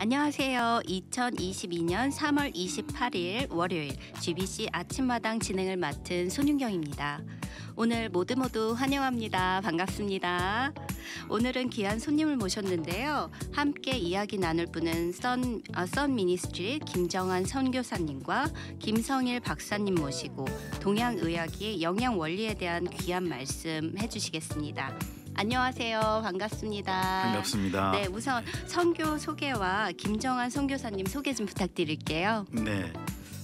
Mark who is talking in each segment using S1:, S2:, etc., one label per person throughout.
S1: 안녕하세요. 2022년 3월 28일 월요일 GBC 아침마당 진행을 맡은 손윤경입니다. 오늘 모두 모두 환영합니다. 반갑습니다. 오늘은 귀한 손님을 모셨는데요. 함께 이야기 나눌 분은 썬, 어, 썬 미니스트리 김정환 선교사님과 김성일 박사님 모시고 동양의학의 영양 원리에 대한 귀한 말씀 해주시겠습니다. 안녕하세요. 반갑습니다. 반갑습니다. 네, 우선 선교 소개와 김정환 선교사님 소개 좀 부탁드릴게요.
S2: 네.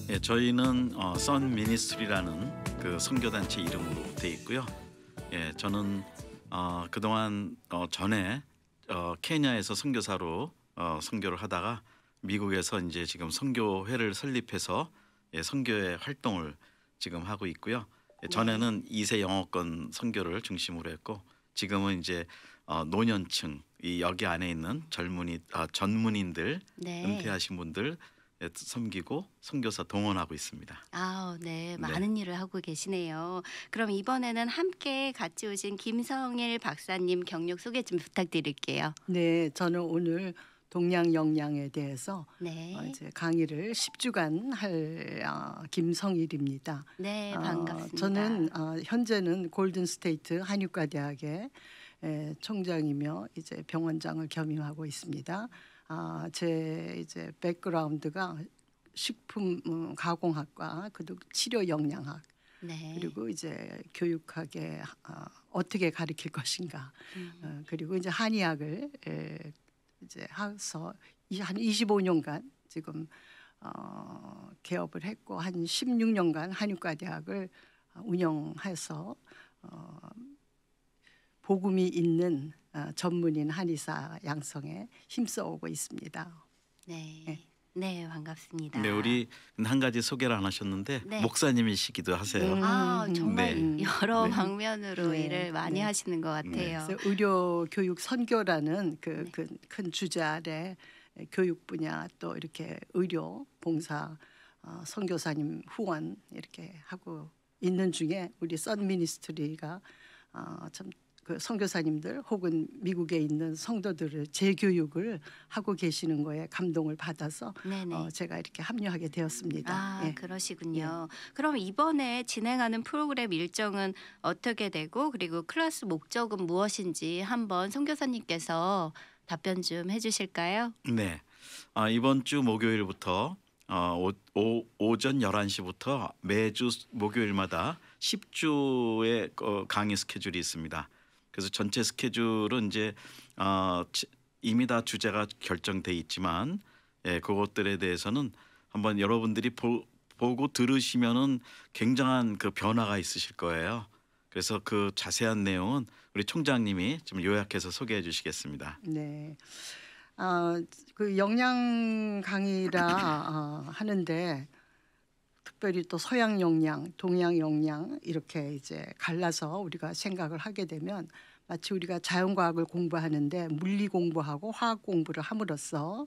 S2: 예, 저희는 어, 선 미니스트리라는 그 선교 단체 이름으로 돼 있고요. 예, 저는 어, 그동안 어, 전에 어, 케냐에서 선교사로 어, 선교를 하다가 미국에서 이제 지금 선교회를 설립해서 예, 선교회 활동을 지금 하고 있고요. 예, 전에는 네. 이세 영어권 선교를 중심으로 했고 지금은 이제 어, 노년층 이 여기 안에 있는 젊은이 아, 전문인들
S1: 네. 은퇴하신
S2: 분들 예, 섬기고 선교사 동원하고 있습니다.
S1: 아, 네. 많은 네. 일을 하고 계시네요. 그럼 이번에는 함께 같이 오신 김성일 박사님 경력 소개 좀 부탁드릴게요.
S3: 네, 저는 오늘 동양 영양에 대해서 네. 어, 이제 강의를 10주간 할 어, 김성일입니다.
S1: 네, 어, 반갑습니다. 어, 저는
S3: 어, 현재는 골든 스테이트 한의과 대학의 에, 총장이며 이제 병원장을 겸임하고 있습니다. 아, 제 이제 백그라운드가 식품 음, 가공학과 그리고 치료 영양학 네. 그리고 이제 교육학에 어, 어떻게 가르칠 것인가 음. 어, 그리고 이제 한의학을 에, 이제 해서 한 25년간 지금 어, 개업을 했고 한 16년간 한의과 대학을 어, 운영해서 어, 복음이 있는 어, 전문인 한의사 양성에 힘써오고 있습니다. 네. 네. 네, 반갑습니다. 네, 우리
S2: 한 가지 소개를 안 하셨는데 네. 목사님이시기도 하세요. 네. 아, 음. 아, 정말
S3: 네. 여러 네. 방면으로 네. 일을 많이 네. 하시는 것 네. 같아요. 그 의료, 교육, 선교라는 그큰 네. 주제 아래 교육 분야 또 이렇게 의료, 봉사, 어, 선교사님 후원 이렇게 하고 있는 중에 우리 썬 미니스트리가 어, 참그 선교사님들 혹은 미국에 있는 성도들을 재교육을 하고 계시는 거에 감동을 받아서 어, 제가 이렇게 합류하게 되었습니다. 아 예. 그러시군요.
S1: 예. 그럼 이번에 진행하는 프로그램 일정은 어떻게 되고 그리고 클래스 목적은 무엇인지 한번 선교사님께서 답변 좀 해주실까요?
S2: 네. 아, 이번 주 목요일부터 어, 오, 오, 오전 11시부터 매주 목요일마다 10주의 어, 강의 스케줄이 있습니다. 그래서 전체 스케줄은 이제 어, 이미 다 주제가 결정돼 있지만 예, 그것들에 대해서는 한번 여러분들이 보, 보고 들으시면은 굉장한 그 변화가 있으실 거예요. 그래서 그 자세한 내용은 우리 총장님이 좀 요약해서 소개해 주시겠습니다.
S3: 네. 아그 어, 영양 강의라 어, 하는데 특별히 또 서양 역량, 동양 역량 이렇게 이제 갈라서 우리가 생각을 하게 되면 마치 우리가 자연과학을 공부하는데 물리 공부하고 화학 공부를 함으로써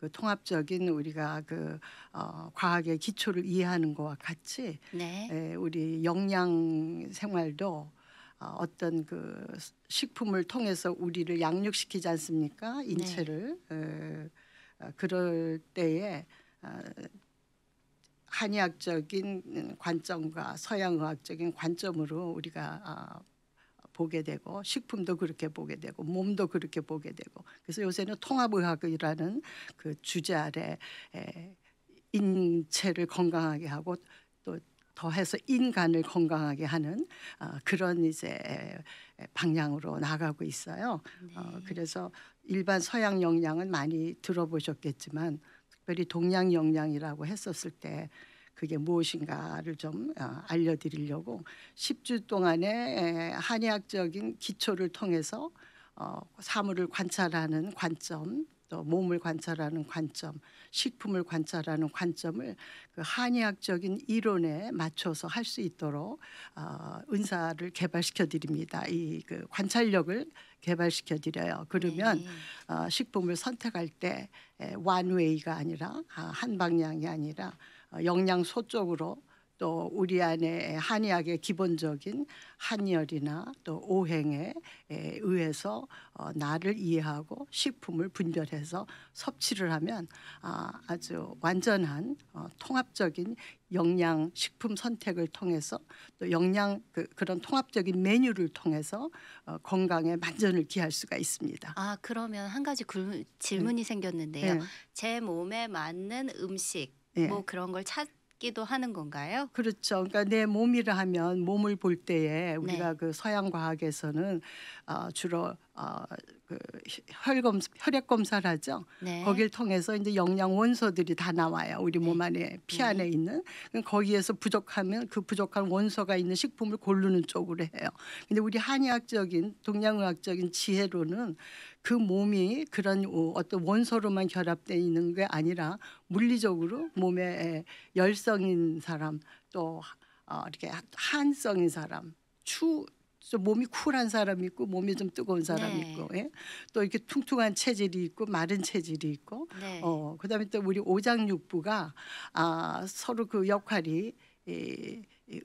S3: 그 통합적인 우리가 그 어, 과학의 기초를 이해하는 것과 같이 네. 에, 예, 우리 영양 생활도 어, 어떤 그 식품을 통해서 우리를 양육시키지 않습니까 네. 인체를 네. 예, 에, 어, 그럴 때에 어, 한의학적인 관점과 서양의학적인 관점으로 우리가 아, 보게 되고 식품도 그렇게 보게 되고 몸도 그렇게 보게 되고 그래서 요새는 통합의학이라는 그 주제 아래 인체를 건강하게 하고 또 더해서 인간을 건강하게 하는 아, 그런 이제 방향으로 나가고 있어요. 어, 네. 그래서 일반 서양 영양은 많이 들어보셨겠지만 특별히 동양 영양이라고 했었을 때 그게 무엇인가를 좀 어, 알려드리려고 10주 동안의 한의학적인 기초를 통해서 어, 사물을 관찰하는 관점 또 몸을 관찰하는 관점, 식품을 관찰하는 관점을 그 한의학적인 이론에 맞춰서 할 수 있도록 어, 은사를 개발시켜 드립니다. 이 그 관찰력을 개발시켜 드려요. 그러면 네. 어, 식품을 선택할 때 원웨이가 아니라 아, 한 방향이 아니라 어, 영양소 쪽으로 또 우리 안에 한의학의 기본적인 한열이나 또 오행에 의해서 어, 나를 이해하고 식품을 분별해서 섭취를 하면 아, 아주 완전한 어, 통합적인 영양 식품 선택을 통해서 또 영양 그, 런 통합적인 메뉴를 통해서 어, 건강에 만전을 기할 수가 있습니다.
S1: 아 그러면 한 가지 질문이 음. 생겼는데요. 네.
S3: 제 몸에 맞는 음식 예. 뭐 그런 걸 찾. 찾기도 하는 건가요? 그렇죠. 그러니까 내 몸이라 하면 몸을 볼 때에 우리가 네. 그 서양 과학에서는 어, 주로 어, 그 혈검 혈액 검사를 하죠. 네. 거기를 통해서 이제 영양 원소들이 다 나와요. 우리 네. 몸 안에 피 안에 네. 있는 거기에서 부족하면 그 부족한 원소가 있는 식품을 고르는 쪽으로 해요. 근데 우리 한의학적인 동양의학적인 지혜로는 그 몸이 그런 어떤 원소로만 결합돼 있는 게 아니라 물리적으로 몸에 열성인 사람 또 어, 이렇게 한성인 사람 추좀 몸이 쿨한 사람이 있고 몸이 좀 뜨거운 사람이 네. 있고 예? 또 이렇게 퉁퉁한 체질이 있고 마른 체질이 있고 네. 어 그다음에 또 우리 오장육부가 아 서로 그 역할이 이, 이,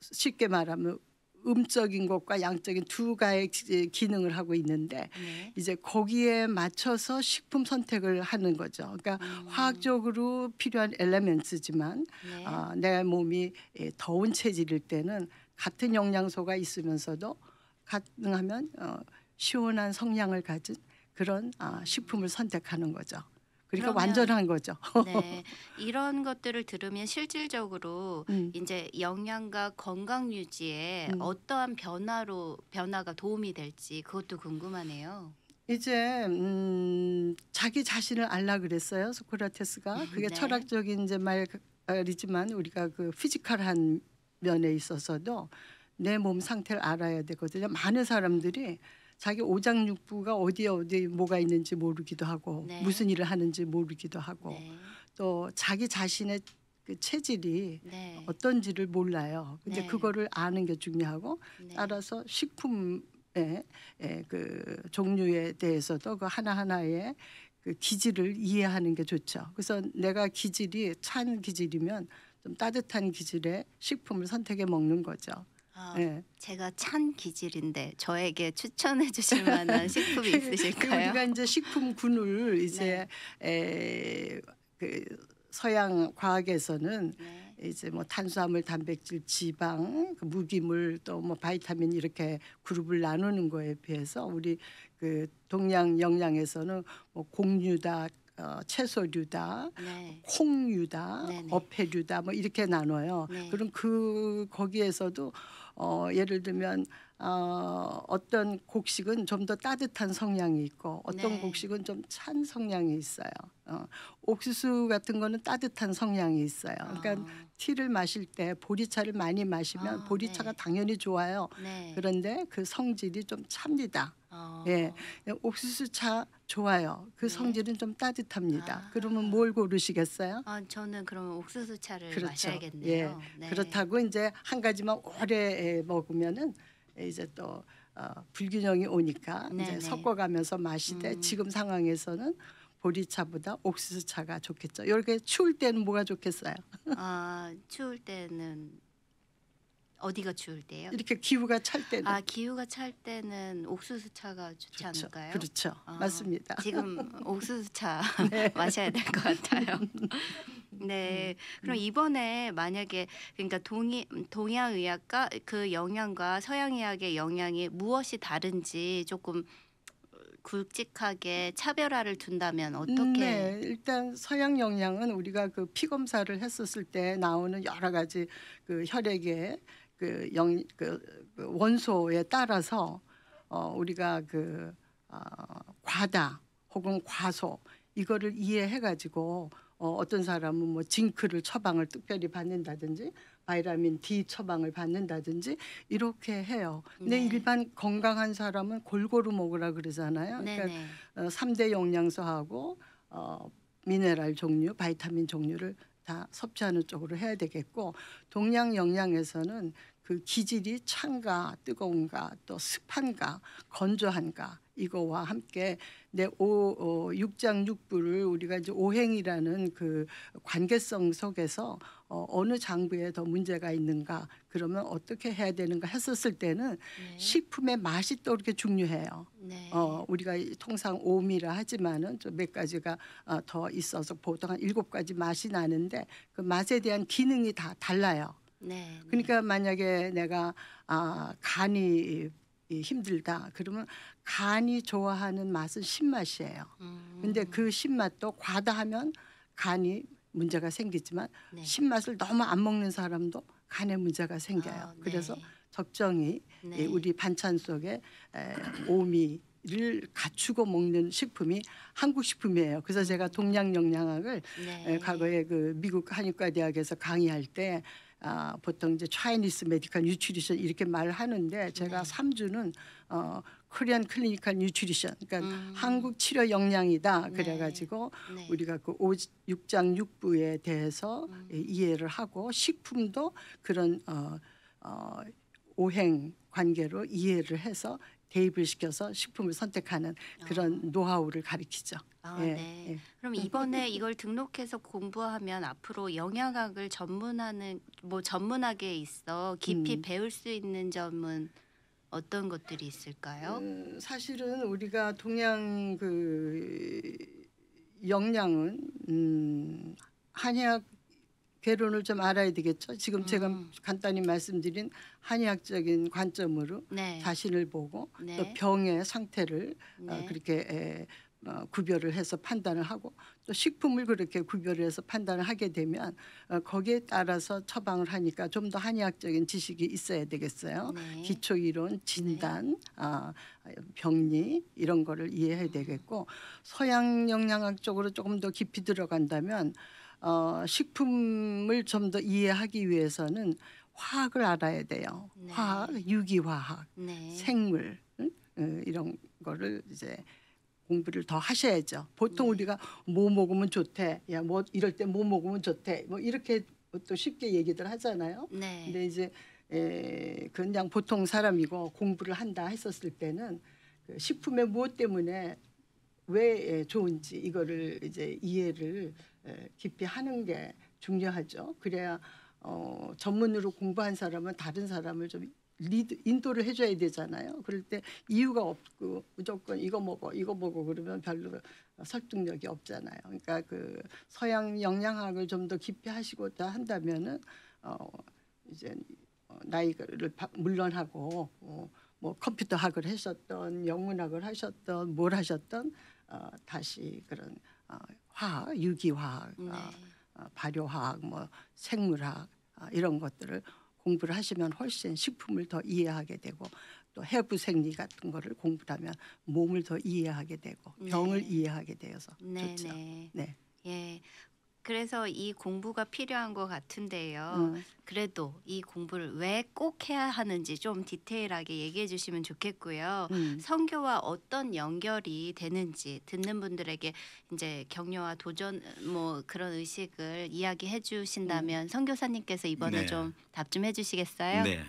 S3: 쉽게 말하면 음적인 것과 양적인 두 가의 기능을 하고 있는데 네. 이제 거기에 맞춰서 식품 선택을 하는 거죠. 그러니까 음. 화학적으로 필요한 엘레멘트지만 네. 어, 내 몸이 예, 더운 체질일 때는 같은 영양소가 있으면서도 가능하면 어, 시원한 성향을 가진 그런 어, 식품을 선택하는 거죠. 그러니까 완전한 거죠. 네,
S1: 이런 것들을 들으면 실질적으로 음. 이제 영양과 건강 유지에 음. 어떠한 변화로 변화가 도움이 될지 그것도 궁금하네요.
S3: 이제 음, 자기 자신을 알라 그랬어요 소크라테스가 음, 그게 네. 철학적인 이제 말이지만 우리가 그 피지컬한 면에 있어서도 내 몸 상태를 알아야 되거든요. 많은 사람들이 자기 오장육부가 어디에 어디 뭐가 있는지 모르기도 하고 네. 무슨 일을 하는지 모르기도 하고 네. 또 자기 자신의 그 체질이 네. 어떤지를 몰라요. 근데 네. 그거를 아는 게 중요하고 네. 따라서 식품의 에, 그 종류에 대해서도 그 하나하나의 그 기질을 이해하는 게 좋죠. 그래서 내가 기질이 찬 기질이면 좀 따뜻한 기질의 식품을 선택해 먹는 거죠. 아, 네. 제가 찬 기질인데 저에게 추천해 주실 만한 식품이 그, 있으실까요? 우리가 이제 식품군을 이제 네. 에, 그 서양 과학에서는 네. 이제 뭐 탄수화물, 단백질, 지방, 그 무기물 또뭐 바이타민 이렇게 그룹을 나누는 거에 비해서 우리 그 동양 영양에서는 뭐 공유다, 어, 채소류다, 네. 콩류다, 네네. 네. 어패류다 뭐 이렇게 나눠요. 네. 그럼 그 거기에서도 어, 예를 들면 어, 어떤 곡식은 좀 더 따뜻한 성향이 있고 어떤 네. 곡식은 좀 찬 성향이 있어요. 어, 옥수수 같은 거는 따뜻한 성향이 있어요. 그러니까 어. 티를 마실 때 보리차를 많이 마시면 어, 보리차가 네. 당연히 좋아요. 네. 그런데 그 성질이 좀 찹니다. 어. 예, 옥수수차 좋아요. 그 네. 성질은 좀 따뜻합니다. 아. 그러면 뭘 고르시겠어요?
S1: 아, 저는 그럼 옥수수차를 그렇죠. 마셔야겠네요. 예. 네.
S3: 그렇다고 이제 한 가지만 오래 예, 먹으면은 이제 또 어, 불균형이 오니까 네네. 이제 섞어가면서 마시되 음. 지금 상황에서는 보리차보다 옥수수차가 좋겠죠. 이렇게 추울 때는 뭐가 좋겠어요? 아 추울 때는
S1: 어디가 추울 때요? 이렇게 기후가 찰 때는 아 기후가 찰 때는 옥수수 차가 좋지 그죠 않을까요? 그렇죠, 아, 맞습니다. 지금 옥수수 차 네. 마셔야 될
S3: 것 같아요.
S1: 네. 음. 그럼 음. 이번에 만약에 그러니까 동이 동양 의학과 그 영향과 서양 의학의 영향이 무엇이 다른지
S3: 조금 굵직하게 차별화를 둔다면 음, 어떻게? 네, 일단 서양 영양은 우리가 그피 검사를 했었을 때 나오는 여러 가지 그 혈액의 그, 영, 그, 그 원소에 따라서 어, 우리가 그 어, 과다 혹은 과소 이거를 이해해가지고 어, 어떤 사람은 뭐 징크를 처방을 특별히 받는다든지 바이라민 D 처방을 받는다든지 이렇게 해요. 근데 네. 일반 건강한 사람은 골고루 먹으라 그러잖아요. 네 그러니까 네. 어, 3대 영양소하고 어, 미네랄 종류, 바이타민 종류를 다 섭취하는 쪽으로 해야 되겠고 동양 영양에서는 그 기질이 찬가 뜨거운가 또 습한가 건조한가 이거와 함께 내 오, 어, 육장육부를 우리가 이제 오행이라는 그 관계성 속에서 어, 어느 장부에 더 문제가 있는가 그러면 어떻게 해야 되는가 했었을 때는 네. 식품의 맛이 또 이렇게 중요해요. 네. 어, 우리가 통상 오미라 하지만은 좀 몇 가지가 어, 더 있어서 보통 한 일곱 가지 맛이 나는데 그 맛에 대한 기능이 다 달라요. 네, 네. 그러니까 만약에 내가 아, 간이 힘들다 그러면 간이 좋아하는 맛은 신맛이에요. 음. 근데 그 신맛도 과다하면 간이 문제가 생기지만 네. 신맛을 너무 안 먹는 사람도 간에 문제가 생겨요. 아, 네. 그래서 적정히 네. 우리 반찬 속에 오미 를 갖추고 먹는 식품이 한국 식품이에요. 그래서 제가 음. 동양 영양학을 네. 과거에 그 미국 한의과 대학에서 강의할 때 아, 보통 이제 차이니스 메디컬 뉴트리션 이렇게 말을 하는데 제가 네. 삼주는 어, 코리안 클리니컬 뉴트리션 그러니까 음. 한국 치료 역량이다 네. 그래 가지고 네. 우리가 그 6장 6부에 대해서 음. 예, 이해를 하고 식품도 그런 어, 어 오행 관계로 이해를 해서 대입을 시켜서 식품을 선택하는 그런 아. 노하우를 가리키죠. 아, 예, 네. 예. 그럼 이번에 이걸
S1: 등록해서 공부하면 앞으로 영양학을 전문하는 뭐 전문학에 있어 깊이 음. 배울 수 있는 점은 어떤 것들이 있을까요?
S3: 음, 사실은 우리가 동양 그 영양은 음, 한의학 개론을 좀 알아야 되겠죠. 지금 음. 제가 간단히 말씀드린 한의학적인 관점으로 네. 자신을 보고 네. 또 병의 상태를 어, 네. 어, 그렇게 에, 어, 구별을 해서 판단을 하고 또 식품을 그렇게 구별을 해서 판단을 하게 되면 어, 거기에 따라서 처방을 하니까 좀 더 한의학적인 지식이 있어야 되겠어요. 네. 기초 이론, 진단, 네. 아, 병리 이런 거를 이해해야 되겠고 서양 영양학 쪽으로 조금 더 깊이 들어간다면 어, 식품을 좀 더 이해하기 위해서는 화학을 알아야 돼요. 네. 화학, 유기화학, 네. 생물 응? 어, 이런 거를 이제 공부를 더 하셔야죠. 보통 네. 우리가 뭐 먹으면 좋대, 야 뭐 이럴 때 뭐 먹으면 좋대, 뭐 이렇게 또 쉽게 얘기들 하잖아요. 네. 근데 이제 에, 그냥 보통 사람이고 공부를 한다 했었을 때는 그 식품의 무엇 때문에 왜 좋은지 이거를 이제 이해를 예, 깊이 하는 게 중요하죠. 그래야 어, 전문으로 공부한 사람은 다른 사람을 좀 리드, 인도를 해줘야 되잖아요. 그럴 때 이유가 없고 무조건 이거 먹어 이거 먹어 그러면 별로 설득력이 없잖아요. 그러니까 그 서양 영양학을 좀 더 깊이 하시고다 한다면은 어, 이제 어, 나이를 물론하고 어, 뭐 컴퓨터학을 하셨던 영문학을 하셨던 뭘 하셨던 어, 다시 그런 어, 화학, 유기화학, 네. 어, 어, 발효화학, 뭐 생물학 어, 이런 것들을 공부를 하시면 훨씬 식품을 더 이해하게 되고 또 해부 생리 같은 거를 공부하면 몸을 더 이해하게 되고 병을 네. 이해하게 되어서 네, 좋죠. 네. 네.
S1: 예, 그래서 이 공부가 필요한 것 같은데요. 음. 그래도 이 공부를 왜 꼭 해야 하는지 좀 디테일하게 얘기해 주시면 좋겠고요. 음. 성교와 어떤 연결이 되는지 듣는 분들에게 이제 격려와 도전 뭐 그런 의식을 이야기해 주신다면 음. 성교사님께서 이번에 네. 좀답 좀 해주시겠어요? 네.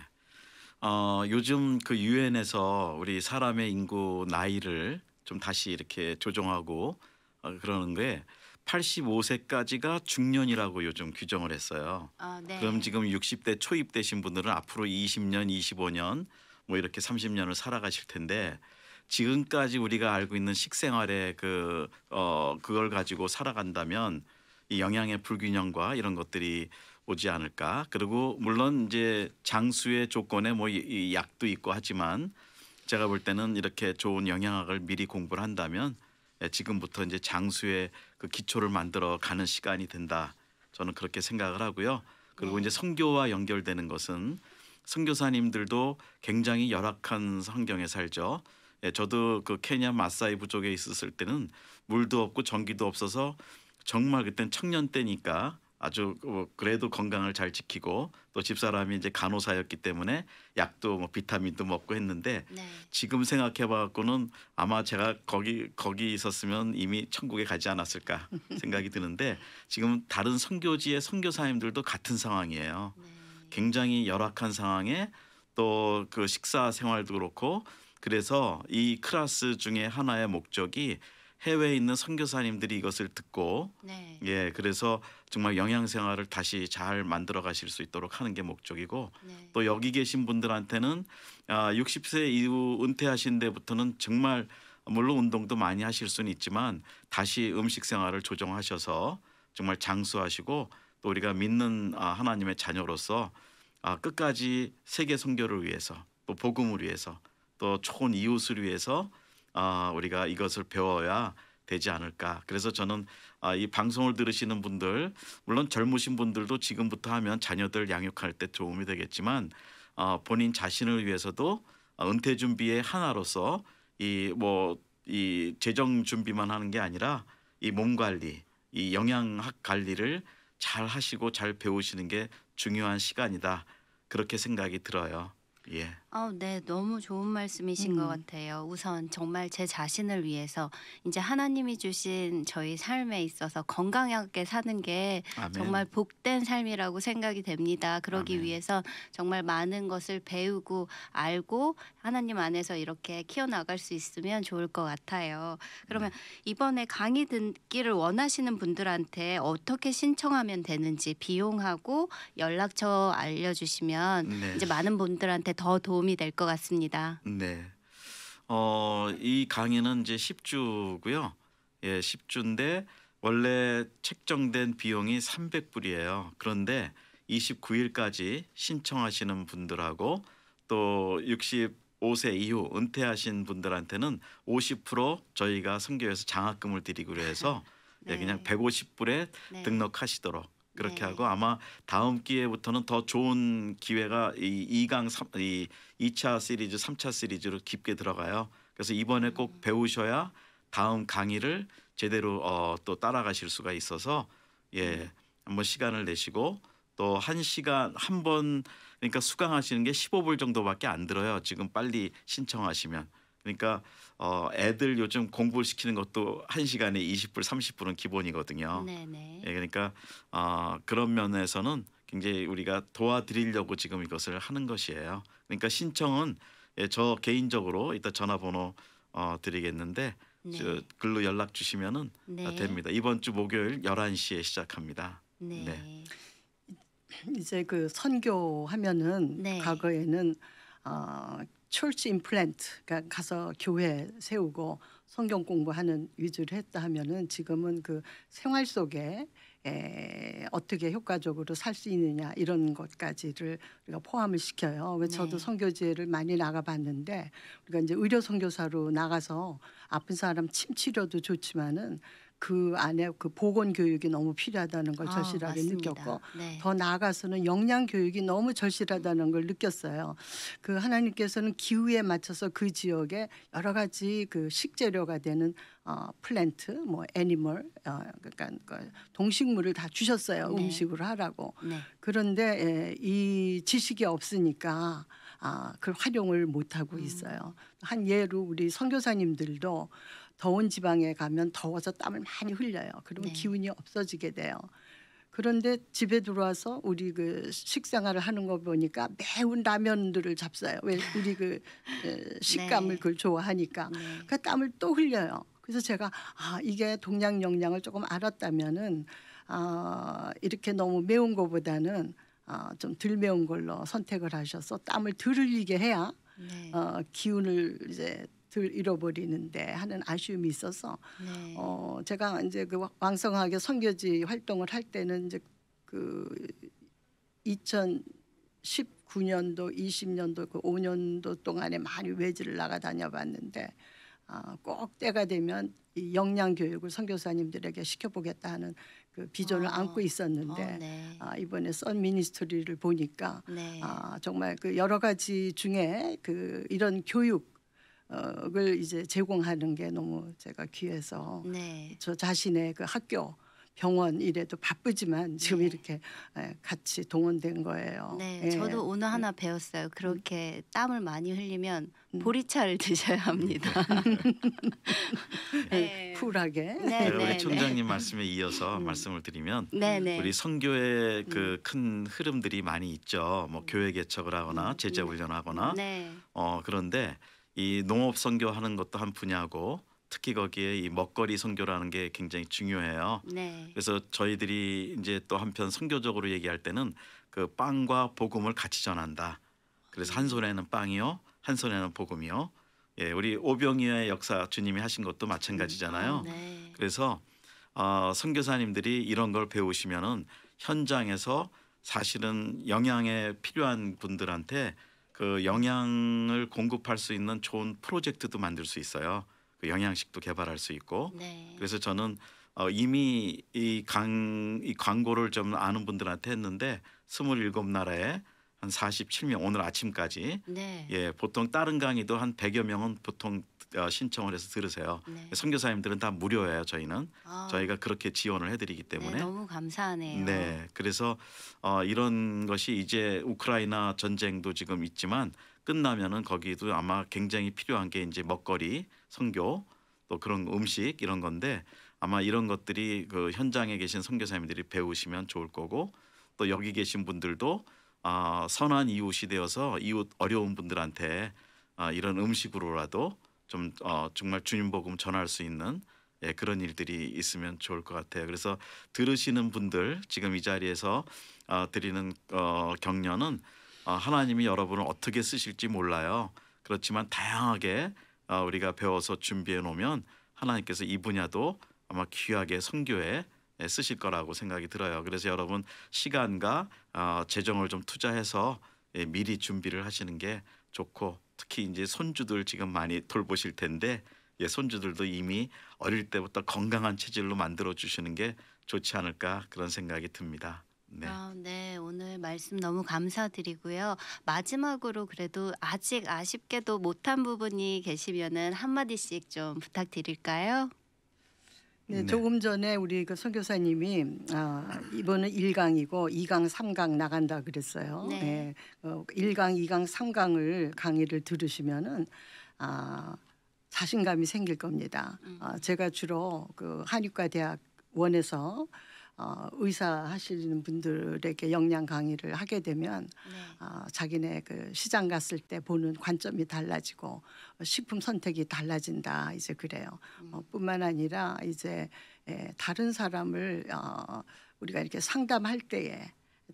S2: 어, 요즘 그 유엔에서 우리 사람의 인구 나이를 좀 다시 이렇게 조정하고 어, 그러는 게 85세까지가 중년이라고 요즘 규정을 했어요.
S1: 어, 네. 그럼 지금
S2: 60대 초입 되신 분들은 앞으로 20년, 25년 뭐 이렇게 30년을 살아가실 텐데 지금까지 우리가 알고 있는 식생활의 그 어, 그걸 가지고 살아간다면 이 영양의 불균형과 이런 것들이 오지 않을까. 그리고 물론 이제 장수의 조건에 뭐 이 약도 있고 하지만 제가 볼 때는 이렇게 좋은 영양학을 미리 공부를 한다면 예, 지금부터 이제 장수의 그 기초를 만들어 가는 시간이 된다. 저는 그렇게 생각을 하고요. 그리고 네. 이제 성교와 연결되는 것은 성교사님들도 굉장히 열악한 환경에 살죠. 예, 저도 그 케냐 마사이 부족에 있었을 때는 물도 없고 전기도 없어서 정말 그땐 청년 때니까 아주 그 뭐 그래도 건강을 잘 지키고 또 집사람이 이제 간호사였기 때문에 약도 뭐 비타민도 먹고 했는데 네. 지금 생각해 봐갖고는 아마 제가 거기 거기 있었으면 이미 천국에 가지 않았을까 생각이 드는데 지금 다른 선교지의 선교사님들도 같은 상황이에요. 네. 굉장히 열악한 상황에 또 그 식사 생활도 그렇고 그래서 이 클라스 중에 하나의 목적이 해외에 있는 선교사님들이 이것을 듣고 네. 예 그래서 정말 영양 생활을 다시 잘 만들어 가실 수 있도록 하는 게 목적이고 네. 또 여기 계신 분들한테는 아 60세 이후 은퇴하신 데부터는 정말 물론 운동도 많이 하실 수는 있지만 다시 음식 생활을 조정하셔서 정말 장수하시고 또 우리가 믿는 아, 하나님의 자녀로서 아, 끝까지 세계 선교를 위해서 또 복음을 위해서 또 좋은 이웃을 위해서 어, 우리가 이것을 배워야 되지 않을까. 그래서 저는 아, 이 방송을 들으시는 분들, 물론 젊으신 분들도 지금부터 하면 자녀들 양육할 때 도움이 되겠지만 어, 본인 자신을 위해서도 아, 은퇴 준비의 하나로서 이 뭐이 뭐, 재정 준비만 하는 게 아니라 이 몸 관리, 이 영양학 관리를 잘 하시고 잘 배우시는 게 중요한 시간이다. 그렇게 생각이 들어요. 예.
S1: 아, 네, 너무 좋은 말씀이신 것 음. 같아요. 우선 정말 제 자신을 위해서 이제 하나님이 주신 저희 삶에 있어서 건강하게 사는 게 정말 복된 삶이라고 생각이 됩니다. 그러기 아멘. 위해서 정말 많은 것을 배우고 알고 하나님 안에서 이렇게 키워나갈 수 있으면 좋을 것 같아요. 그러면 네. 이번에 강의 듣기를 원하시는 분들한테 어떻게 신청하면 되는지 비용하고 연락처 알려주시면 네. 이제 많은 분들한테 더 도움 도움이 될것 같습니다.
S2: 네. 어, 이 강의는 이제 10주고요. 예, 10주인데 원래 책정된 비용이 300불이에요. 그런데 29일까지 신청하시는 분들하고 또 65세 이후 은퇴하신 분들한테는 50% 저희가 선교에서 장학금을 드리기로 해서 예, 네. 그냥 150불에 네. 등록하시도록 그렇게 네. 하고 아마 다음 기회부터는 더 좋은 기회가 이 2강 3, 이 2차 시리즈, 3차 시리즈로 깊게 들어가요. 그래서 이번에 꼭 음. 배우셔야 다음 강의를 제대로 어, 또 따라가실 수가 있어서 예 네. 한번 시간을 내시고 또 한 시간 한 번 그러니까 수강하시는 게 15불 정도밖에 안 들어요. 지금 빨리 신청하시면. 그러니까 어, 애들 요즘 공부를 시키는 것도 한 시간에 20분, 30분은 기본이거든요. 네네. 네. 예, 그러니까 어, 그런 면에서는 굉장히 우리가 도와드리려고 지금 이것을 하는 것이에요. 그러니까 신청은 예, 저 개인적으로 이따 전화번호 어, 드리겠는데 네. 저 글로 연락 주시면은 네. 됩니다. 이번 주 목요일 11시에 시작합니다. 네. 네.
S3: 이제 그 선교하면은 네. 과거에는 어, 철치 임플랜트 그러니까 가서 교회 세우고 성경 공부하는 위주로 했다 하면은 지금은 그 생활 속에 에, 어떻게 효과적으로 살 수 있느냐 이런 것까지를 우리가 포함을 시켜요. 왜 네. 저도 네. 선교제를 많이 나가봤는데 우리가 이제 의료 선교사로 나가서 아픈 사람 침 치료도 좋지만은 그 안에 그 보건 교육이 너무 필요하다는 걸 아, 절실하게 아, 느꼈고 네. 더 나아가서는 영양 교육이 너무 절실하다는 걸 느꼈어요. 그 하나님께서는 기후에 맞춰서 그 지역에 여러 가지 그 식재료가 되는 어, 플랜트, 뭐 애니멀, 어, 그러니까 그 동식물을 다 주셨어요 네. 음식으로 하라고. 네. 그런데 예, 이 지식이 없으니까 아, 그걸 활용을 못 하고 음. 있어요. 음. 한 예로 우리 선교사님들도 더운 지방에 가면 더워서 땀을 많이 흘려요. 그러면 네. 기운이 없어지게 돼요. 그런데 집에 들어와서 우리 그 식생활을 하는 거 보니까 매운 라면들을 잡숴요. 왜 우리 그 식감을 네. 그걸 좋아하니까. 네. 그 땀을 또 흘려요. 그래서 제가 아 이게 동양 영양을 조금 알았다면은 아 이렇게 너무 매운 거보다는 아, 좀덜 매운 걸로 선택을 하셔서 땀을 덜 흘리게 해야 네. 어, 기운을 이제 들 잃어버리는데 하는 아쉬움이 있어서 네. 어 제가 이제 그 왕성하게 선교지 활동을 할 때는 이제 그 2019년도 20년도 그 5년도 동안에 많이 외지를 나가 다녀봤는데 아, 꼭 때가 되면 이 역량 교육을 선교사님들에게 시켜보겠다 하는 그 비전을 아, 안고 있었는데 어, 네. 아, 이번에 썬 미니스트리를 보니까 네. 아, 정말 그 여러 가지 중에 그 이런 교육 어,을 이제 제공하는 게 너무 제가 귀해서 네. 저 자신의 그 학교 병원 이래도 바쁘지만 네. 지금 네. 이렇게 예, 같이 동원된 거예요. 네, 예. 저도
S1: 오늘 하나 음. 배웠어요. 그렇게 음. 땀을 많이 흘리면 음. 보리차를 드셔야 합니다.
S3: 예, 네. 쿨하게. 네, 네, 네 우리 총장님
S2: 말씀에 이어서 음. 말씀을 드리면 우리 선교의 그큰 흐름들이 많이 있죠. 뭐 교회 개척을 하거나 제자 훈련하거나. 어 그런데 이 농업 선교하는 것도 한 분야고 특히 거기에 이 먹거리 선교라는 게 굉장히 중요해요. 네. 그래서 저희들이 이제 또 한편 선교적으로 얘기할 때는 그 빵과 복음을 같이 전한다. 그래서 음. 한 손에는 빵이요, 한 손에는 복음이요. 예, 우리 오병이의 역사 주님이 하신 것도 마찬가지잖아요. 음, 네. 그래서 어, 선교사님들이 이런 걸 배우시면은 현장에서 사실은 영양에 필요한 분들한테 그 영양을 공급할 수 있는 좋은 프로젝트도 만들 수 있어요. 그 영양식도 개발할 수 있고. 네. 그래서 저는 어, 이미 이, 강, 이 광고를 좀 아는 분들한테 했는데 스물일곱 나라에 한 47명 오늘 아침까지 네. 예 보통 다른 강의도 한 100여 명은 보통 어, 신청을 해서 들으세요. 네. 선교사님들은 다 무료예요. 저희는 아. 저희가 그렇게 지원을 해드리기 네, 때문에 네, 너무
S1: 감사하네요. 네,
S2: 그래서 어, 이런 것이 이제 우크라이나 전쟁도 지금 있지만 끝나면은 거기도 아마 굉장히 필요한 게 이제 먹거리, 선교 또 그런 음식 이런 건데 아마 이런 것들이 그 현장에 계신 선교사님들이 배우시면 좋을 거고 또 여기 계신 분들도 아, 선한 이웃이 되어서 이웃 어려운 분들한테 아, 이런 음식으로라도 좀 어, 정말 주님 복음 전할 수 있는 예, 그런 일들이 있으면 좋을 것 같아요. 그래서 들으시는 분들 지금 이 자리에서 어, 드리는 어, 격려는 어, 하나님이 여러분을 어떻게 쓰실지 몰라요. 그렇지만 다양하게 어, 우리가 배워서 준비해 놓으면 하나님께서 이 분야도 아마 귀하게 선교에 예, 쓰실 거라고 생각이 들어요. 그래서 여러분 시간과 어, 재정을 좀 투자해서 예, 미리 준비를 하시는 게 좋고 특히 이제 손주들 지금 많이 돌보실 텐데 예, 손주들도 이미 어릴 때부터 건강한 체질로 만들어 주시는 게 좋지 않을까 그런 생각이 듭니다.
S1: 네. 아, 네. 오늘 말씀 너무 감사드리고요. 마지막으로 그래도 아직 아쉽게도 못한 부분이 계시면은
S3: 한마디씩 좀 부탁드릴까요? 네, 네, 조금 전에 우리 그 선교사님이 아, 이번은 1강이고 2강, 3강 나간다 그랬어요. 네. 네. 어, 1강, 2강, 3강을 강의를 들으시면은 아, 자신감이 생길 겁니다. 음. 아, 제가 주로 그 한의과 대학 원에서 어, 의사 하시는 분들에게 역량 강의를 하게 되면 네. 어, 자기네 그 시장 갔을 때 보는 관점이 달라지고 식품 선택이 달라진다 이제 그래요. 음. 어, 뿐만 아니라 이제 예, 다른 사람을 어, 우리가 이렇게 상담할 때에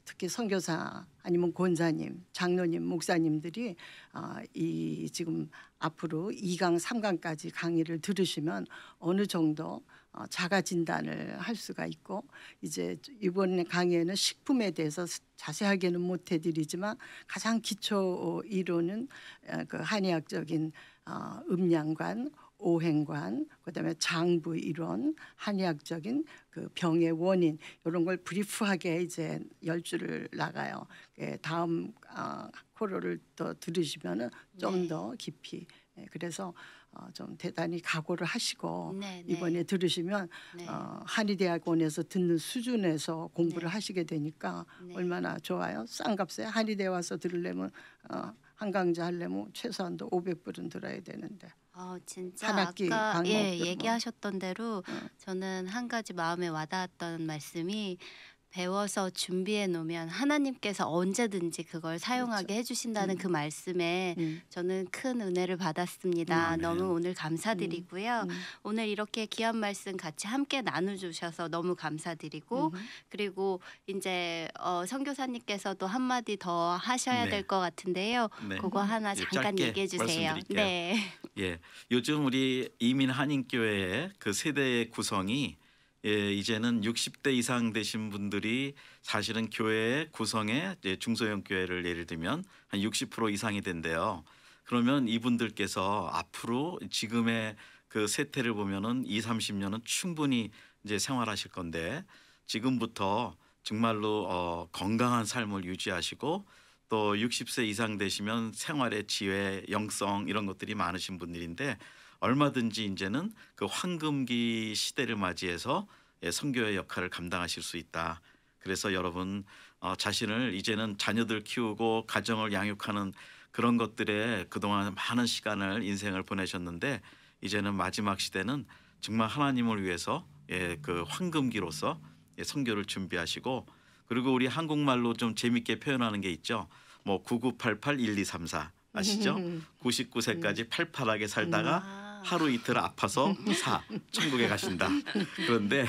S3: 특히 선교사 아니면 권사님, 장로님, 목사님들이 아, 이 지금 앞으로 2강, 3강까지 강의를 들으시면 어느 정도 어, 자가 진단을 할 수가 있고 이제 이번 강의에는 식품에 대해서 자세하게는 못 해드리지만 가장 기초 이론은 어, 그 한의학적인 어, 음양관 오행관, 그다음에 장부 이론, 한의학적인 그 병의 원인 이런 걸 브리프하게 이제 열 줄을 나가요. 예, 다음 아, 코로를 또 들으시면은 좀더 네. 깊이. 예, 그래서 어, 좀 대단히 각오를 하시고 네, 네. 이번에 들으시면 네. 어, 한의대학원에서 듣는 수준에서 공부를 네. 하시게 되니까 네. 얼마나 좋아요. 싼 값에 한의대 와서 들으려면 어, 한강좌 하려면 최소한도 500불은 들어야 되는데.
S1: 어, 진짜
S3: 한 학기 아까 예, 얘기하셨던 대로 어. 어. 저는 한 가지 마음에 와닿았던
S1: 말씀이 배워서 준비해 놓으면 하나님께서 언제든지 그걸 그렇죠. 사용하게 그렇죠. 해주신다는 그 음. 그 말씀에 음. 저는 큰 은혜를 받았습니다. 음, 너무 오늘 감사드리고요. 음, 음. 오늘 이렇게 귀한 말씀 같이 함께 나눠주셔서 너무 감사드리고 그리고 이제 어, 선교사님께서도 한마디 더 하셔야 네. 될것 같은데요. 네. 그거 하나 예, 잠깐 예, 얘기해 주세요. 말씀드릴게요. 네.
S2: 예, 요즘 우리 이민 한인교회의 그 세대의 구성이 예, 이제는 60대 이상 되신 분들이 사실은 교회 구성에 예, 중소형 교회를 예를 들면 한 60% 이상이 된대요. 그러면 이분들께서 앞으로 지금의 그 세태를 보면은 2, 30년은 충분히 이제 생활하실 건데 지금부터 정말로 어, 건강한 삶을 유지하시고 또 60세 이상 되시면 생활의 지혜, 영성 이런 것들이 많으신 분들인데 얼마든지 이제는 그 황금기 시대를 맞이해서 예, 선교의 역할을 감당하실 수 있다. 그래서 여러분 어, 자신을 이제는 자녀들 키우고 가정을 양육하는 그런 것들에 그동안 많은 시간을 인생을 보내셨는데 이제는 마지막 시대는 정말 하나님을 위해서 예, 그 황금기로서 예, 선교를 준비하시고 그리고 우리 한국말로 좀 재밌게 표현하는 게 있죠. 뭐 9988 1234 아시죠? 99세까지 음. 팔팔하게 살다가 음. 하루 이틀 아파서 사 천국에 가신다. 그런데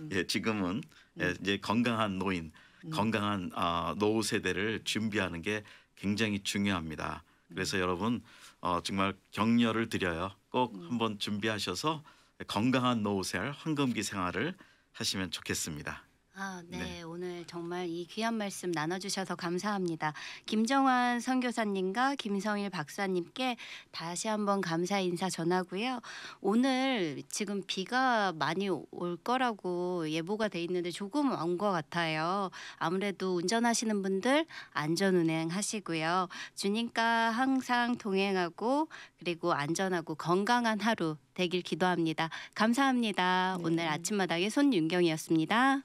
S2: 네. 예, 지금은 예, 이제 건강한 노인, 음. 건강한 어, 노후 세대를 준비하는 게 굉장히 중요합니다. 그래서 음. 여러분 어, 정말 격려를 드려요. 꼭 음. 한번 준비하셔서 건강한 노후 생활, 황금기 생활을 하시면 좋겠습니다.
S1: 아, 네. 네. 오늘 정말 이 귀한 말씀 나눠주셔서 감사합니다. 김정환 선교사님과 김성일 박사님께 다시 한번 감사 인사 전하고요. 오늘 지금 비가 많이 올 거라고 예보가 돼 있는데 조금 온 것 같아요. 아무래도 운전하시는 분들 안전 운행 하시고요. 주님과 항상 동행하고 그리고 안전하고 건강한 하루 되길 기도합니다. 감사합니다. 네. 오늘 아침마당의 손윤경이었습니다.